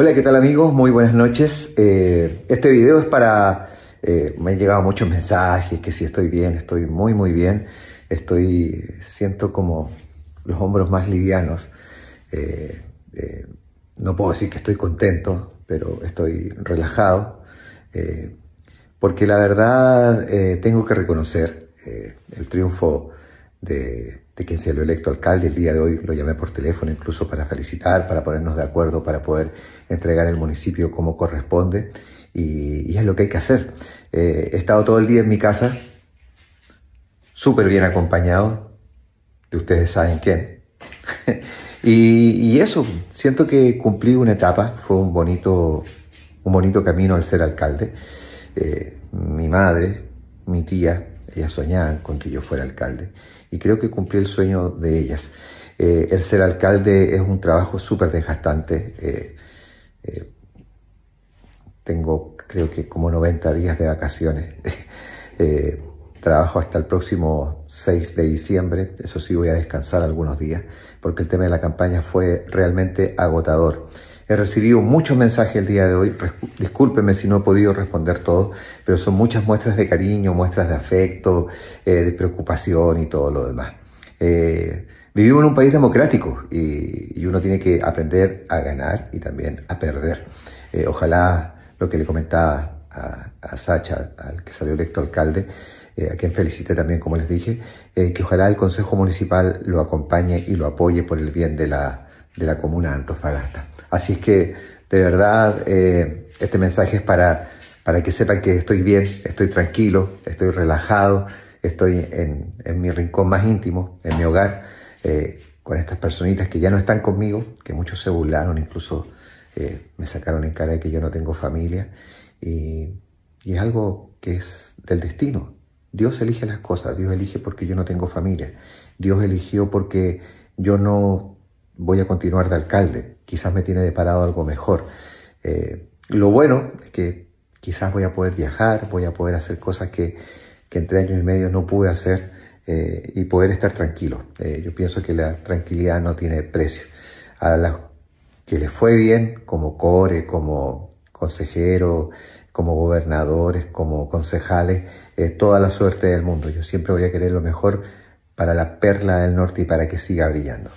Hola, ¿qué tal amigos? Muy buenas noches. Eh, este video es para... Eh, me han llegado muchos mensajes que si estoy bien, estoy muy muy bien. Estoy... siento como los hombros más livianos. Eh, no puedo decir que estoy contento, pero estoy relajado. porque la verdad tengo que reconocer el triunfo de, de quien se lo electo alcalde. El día de hoy lo llamé por teléfono incluso para felicitar, para ponernos de acuerdo, para poder entregar el municipio como corresponde. Y, es lo que hay que hacer. Eh, he estado todo el día en mi casa, súper bien acompañado, de ustedes saben quién. y, eso, siento que cumplí una etapa, fue un bonito, un bonito camino al ser alcalde. Eh, mi madre, mi tía, ellas soñaban con que yo fuera alcalde y creo que cumplí el sueño de ellas. Eh, el ser alcalde es un trabajo súper desgastante. Eh, eh, tengo creo que como 90 días de vacaciones. trabajo hasta el próximo 6 de diciembre, eso sí voy a descansar algunos días, porque el tema de la campaña fue realmente agotador. He recibido muchos mensajes el día de hoy, pues, discúlpeme si no he podido responder todo, pero son muchas muestras de cariño, muestras de afecto, eh, de preocupación y todo lo demás. Eh, vivimos en un país democrático y, uno tiene que aprender a ganar y también a perder. Eh, ojalá lo que le comentaba a, Sacha, al que salió electo alcalde, a quien felicité también, como les dije, que ojalá el Consejo Municipal lo acompañe y lo apoye por el bien de la de la comuna de Antofagasta. Así es que, de verdad, eh, este mensaje es para, para que sepan que estoy bien, estoy tranquilo, estoy relajado, estoy en, mi rincón más íntimo, en mi hogar, eh, con estas personitas que ya no están conmigo, que muchos se burlaron, incluso eh, me sacaron en cara de que yo no tengo familia. Y, y es algo que es del destino. Dios elige las cosas, Dios elige porque yo no tengo familia. Dios eligió porque yo no voy a continuar de alcalde, quizás me tiene deparado algo mejor. Eh, lo bueno es que quizás voy a poder viajar, voy a poder hacer cosas que, entre años y medio no pude hacer eh, y poder estar tranquilo. Eh, yo pienso que la tranquilidad no tiene precio. A las que les fue bien como core, como consejero, como gobernadores, como concejales, toda la suerte del mundo. Yo siempre voy a querer lo mejor para la perla del norte y para que siga brillando.